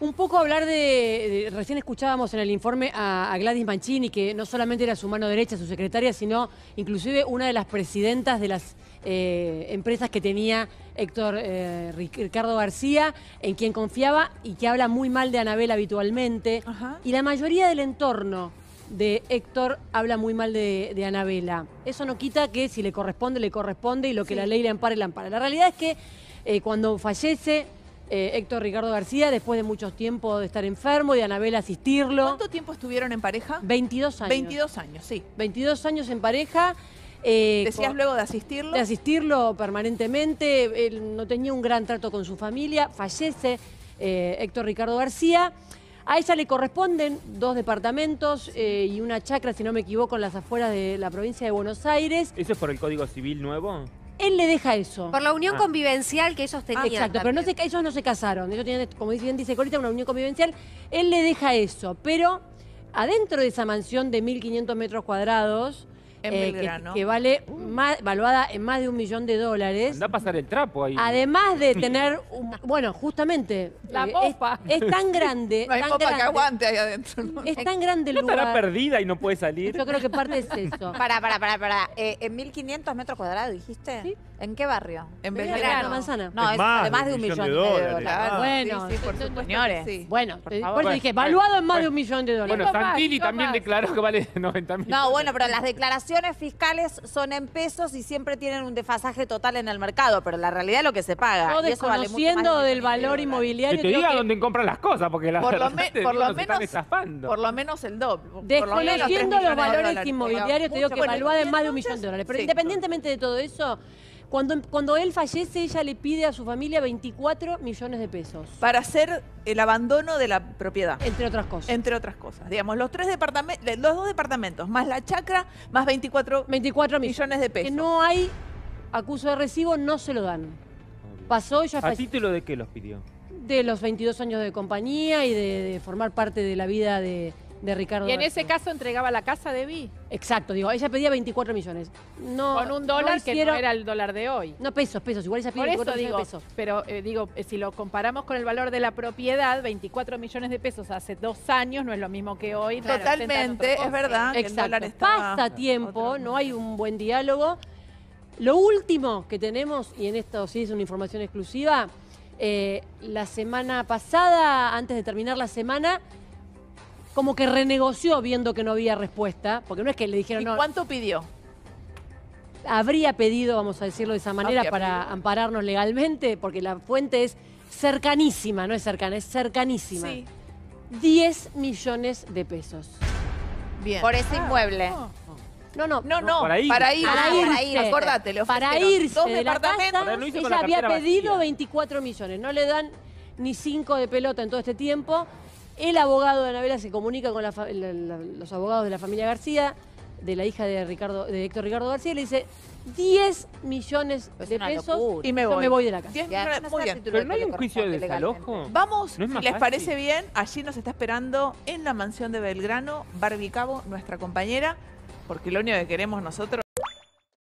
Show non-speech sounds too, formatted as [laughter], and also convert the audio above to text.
Un poco hablar de, recién escuchábamos en el informe a, Gladys Mancini, que no solamente era su mano derecha, su secretaria, sino inclusive una de las presidentas de las eh, empresas que tenía Héctor eh, Ricardo García, en quien confiaba y que habla muy mal de Anabela habitualmente. Y la mayoría del entorno de Héctor habla muy mal de, Anabela. Eso no quita que si le corresponde, le corresponde y lo que la ley le ampare, le ampara. La realidad es que eh, cuando fallece eh, Héctor Ricardo García después de mucho tiempo de estar enfermo y Anabel asistirlo. ¿Cuánto tiempo estuvieron en pareja? 22 años. 22 años, sí. 22 años en pareja. Eh, Decías luego de asistirlo. De asistirlo permanentemente. Él no tenía un gran trato con su familia. Fallece eh, Héctor Ricardo García. A ella le corresponden dos departamentos y una chacra, si no me equivoco, en las afueras de la provincia de Buenos Aires. ¿Eso es por el Código Civil nuevo? él le deja eso. Por la unión ah. convivencial que ellos tenían. exacto, pero no se, ellos no se casaron. Ellos tenían, como bien dice Corita, una unión convivencial. Él le deja eso, pero adentro de esa mansión de 1.500 metros cuadrados, eh, que, vale valuada en más de un millón de dólares. Anda a pasar el trapo ahí. Además de [laughs] tener, un, bueno, justamente. La eh, popa. Es, tan grande. [laughs] No hay popa que aguante ahí adentro. Es tan grande el lugar. Estará perdida y no puede salir. Yo creo que parte es [laughs] eso. Pará, pará, pará, Eh, en 1500 metros cuadrados, dijiste. ¿Sí? ¿En qué barrio? En Belgrano. En Manzana. No, es, más, de más de un millón, de dólares. Ah, bueno, sí, por supuesto, señores. Bueno, por, eso dije, valuado en más de un millón de dólares. Bueno, Santilli también declaró que vale 90 mil. No, bueno, pero las declaraciones fiscales son en pesos y siempre tienen un desfasaje total en el mercado, pero la realidad es lo que se paga. No desconociendo del valor inmobiliario. Que te diga dónde compran las cosas, porque las por menos, están estafando. Por lo menos el doble. Desconociendo los, valores inmobiliarios, te digo que valúan en más de un millón de dólares. Pero independientemente de todo eso, cuando, él fallece, ella le pide a su familia 24 millones de pesos. Para hacer el abandono de la propiedad. Entre otras cosas. Entre otras cosas. Digamos, los tres departamentos, los dos departamentos, más la chacra, más 24, 24 millones, de pesos. Que no hay acuso de recibo, no se lo dan. Pasó, ella falleció. ¿A título de qué los pidió? De los 22 años de compañía y de formar parte de la vida de, de Ricardo. Y en ese caso entregaba la casa de Vi. Exacto, digo, ella pedía 24 millones. No, Con un dólar que no era el dólar de hoy. No, pesos, pesos. Igual ella pide eso pero eh, digo, eh, si lo comparamos con el valor de la propiedad, 24 millones de pesos hace dos años no es lo mismo que hoy. Totalmente, es verdad Exacto. Pasa tiempo, no hay un buen diálogo. Lo último que tenemos, y en esto sí es una información exclusiva, eh, la semana pasada, antes de terminar la semana, como que renegoció viendo que no había respuesta, porque no es que le dijeron ¿Y ¿Cuánto pidió? Habría pedido, vamos a decirlo de esa manera, para ampararnos legalmente, porque la fuente es cercanísima, no es cercana, es cercanísima. Sí. 10 millones de pesos. Bien. Por ese ah, inmueble. No. No, no, para ir. Para ir, para, para ir, Para irse dos departamentos. La ella había pedido 24 millones, no le dan ni 5 de pelota en todo este tiempo. El abogado de Anabela se comunica con los abogados de la familia García, de la hija de, Héctor Ricardo García, le dice 10 millones de pesos y me voy. de la casa. muy bien. Pero no hay un juicio de desalojo. Vamos, les parece bien, allí nos está esperando en la mansión de Belgrano, Barbie Cabo, nuestra compañera, porque lo único que queremos nosotros